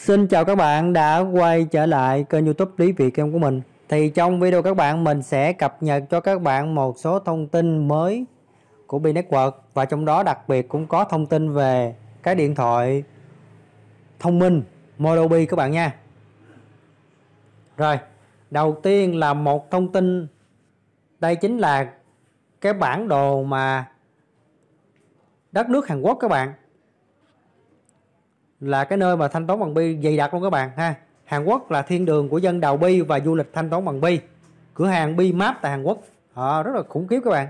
Xin chào các bạn đã quay trở lại kênh youtube Lý vị kem của mình Thì trong video các bạn mình sẽ cập nhật cho các bạn một số thông tin mới của B-Network Và trong đó đặc biệt cũng có thông tin về cái điện thoại thông minh Model B các bạn nha Rồi đầu tiên là một thông tin Đây chính là cái bản đồ mà đất nước Hàn Quốc các bạn là cái nơi mà thanh toán bằng bi dày đặc luôn các bạn ha Hàn Quốc là thiên đường của dân đầu bi và du lịch thanh toán bằng bi cửa hàng bi map tại Hàn Quốc à, rất là khủng khiếp các bạn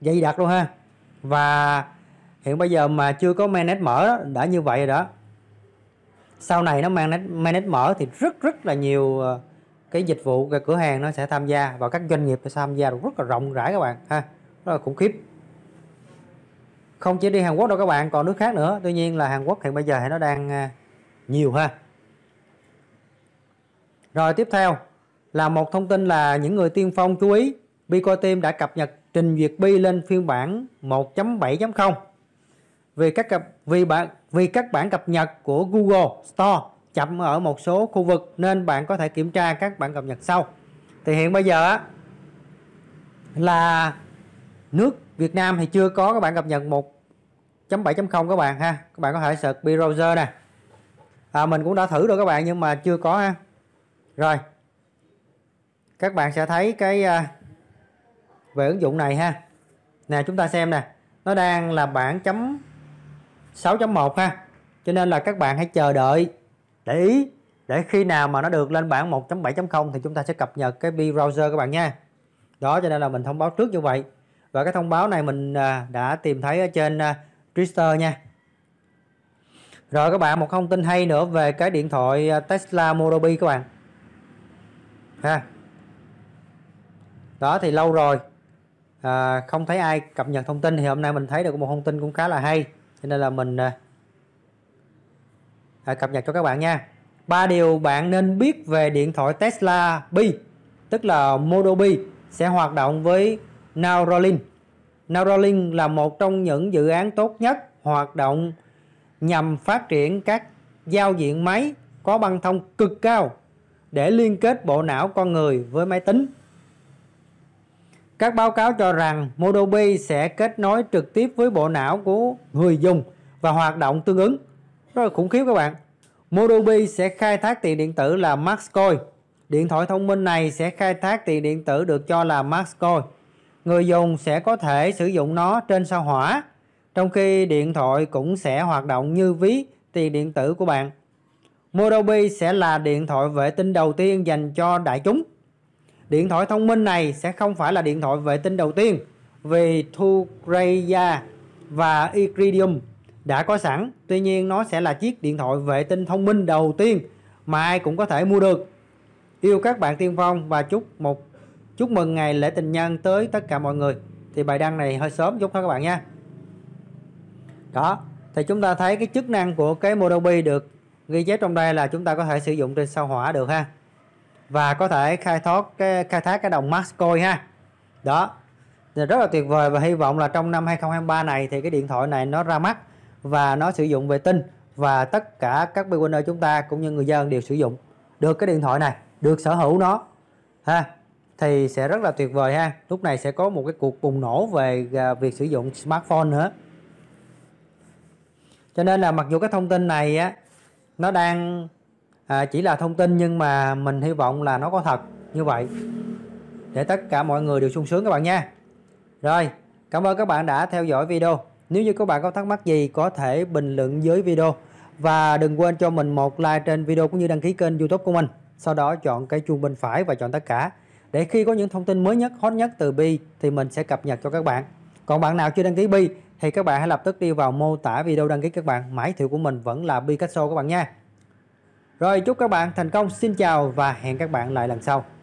dày đặc luôn ha và hiện bây giờ mà chưa có mainnet mở đó, đã như vậy rồi đó sau này nó mainnet, mainnet mở thì rất rất là nhiều ờ, cái dịch vụ cái cửa hàng nó sẽ tham gia và các doanh nghiệp sẽ tham gia rất là rộng rãi các bạn ha rất là khủng khiếp không chỉ đi Hàn Quốc đâu các bạn còn nước khác nữa tuy nhiên là Hàn Quốc hiện bây giờ thì nó đang à, nhiều ha rồi tiếp theo là một thông tin là những người tiên phong chú ý Bico Team đã cập nhật trình duyệt bi lên phiên bản 1.7.0 vì các cập vì bạn vì các bản cập nhật của Google Store chậm ở một số khu vực nên bạn có thể kiểm tra các bản cập nhật sau thì hiện bây giờ là nước Việt Nam thì chưa có các bạn cập nhật 1.7.0 các bạn ha các bạn có thể search browser nè à, mình cũng đã thử rồi các bạn nhưng mà chưa có ha rồi các bạn sẽ thấy cái à, về ứng dụng này ha nè chúng ta xem nè nó đang là bản chấm 6.1 ha cho nên là các bạn hãy chờ đợi để ý để khi nào mà nó được lên bản 1.7.0 thì chúng ta sẽ cập nhật cái browser các bạn nha đó cho nên là mình thông báo trước như vậy và cái thông báo này mình à, đã tìm thấy ở trên à, Twitter nha rồi các bạn một thông tin hay nữa về cái điện thoại à, Tesla Model B các bạn ha đó thì lâu rồi à, không thấy ai cập nhật thông tin thì hôm nay mình thấy được một thông tin cũng khá là hay cho nên là mình à, cập nhật cho các bạn nha ba điều bạn nên biết về điện thoại Tesla B tức là Model B sẽ hoạt động với Neuralink. Neuralink là một trong những dự án tốt nhất hoạt động nhằm phát triển các giao diện máy có băng thông cực cao để liên kết bộ não con người với máy tính. Các báo cáo cho rằng Modobi sẽ kết nối trực tiếp với bộ não của người dùng và hoạt động tương ứng. Rất là khủng khiếp các bạn. Modobi sẽ khai thác tiền điện tử là Maxcoin. Điện thoại thông minh này sẽ khai thác tiền điện tử được cho là Maxcoin người dùng sẽ có thể sử dụng nó trên sao hỏa, trong khi điện thoại cũng sẽ hoạt động như ví tiền điện tử của bạn. Modobi sẽ là điện thoại vệ tinh đầu tiên dành cho đại chúng. Điện thoại thông minh này sẽ không phải là điện thoại vệ tinh đầu tiên vì Thureya và Iridium đã có sẵn. Tuy nhiên nó sẽ là chiếc điện thoại vệ tinh thông minh đầu tiên mà ai cũng có thể mua được. Yêu các bạn tiên phong và chúc một Chúc mừng ngày lễ tình nhân tới tất cả mọi người. Thì bài đăng này hơi sớm chút thôi các bạn nha. Đó, thì chúng ta thấy cái chức năng của cái Modobi được ghi chép trong đây là chúng ta có thể sử dụng trên sao hỏa được ha. Và có thể khai thác cái khai thác cái đồng Max Coin ha. Đó. Thì rất là tuyệt vời và hy vọng là trong năm 2023 này thì cái điện thoại này nó ra mắt và nó sử dụng vệ tinh và tất cả các beginner chúng ta cũng như người dân đều sử dụng được cái điện thoại này, được sở hữu nó ha thì sẽ rất là tuyệt vời ha lúc này sẽ có một cái cuộc bùng nổ về à, việc sử dụng smartphone nữa cho nên là mặc dù cái thông tin này á nó đang à, chỉ là thông tin nhưng mà mình hy vọng là nó có thật như vậy để tất cả mọi người đều sung sướng các bạn nha rồi cảm ơn các bạn đã theo dõi video nếu như các bạn có thắc mắc gì có thể bình luận dưới video và đừng quên cho mình một like trên video cũng như đăng ký kênh youtube của mình sau đó chọn cái chuông bên phải và chọn tất cả để khi có những thông tin mới nhất, hot nhất từ Bi thì mình sẽ cập nhật cho các bạn. Còn bạn nào chưa đăng ký Bi thì các bạn hãy lập tức đi vào mô tả video đăng ký các bạn. Mãi thiệu của mình vẫn là Bi Pikachu các bạn nha. Rồi chúc các bạn thành công. Xin chào và hẹn các bạn lại lần sau.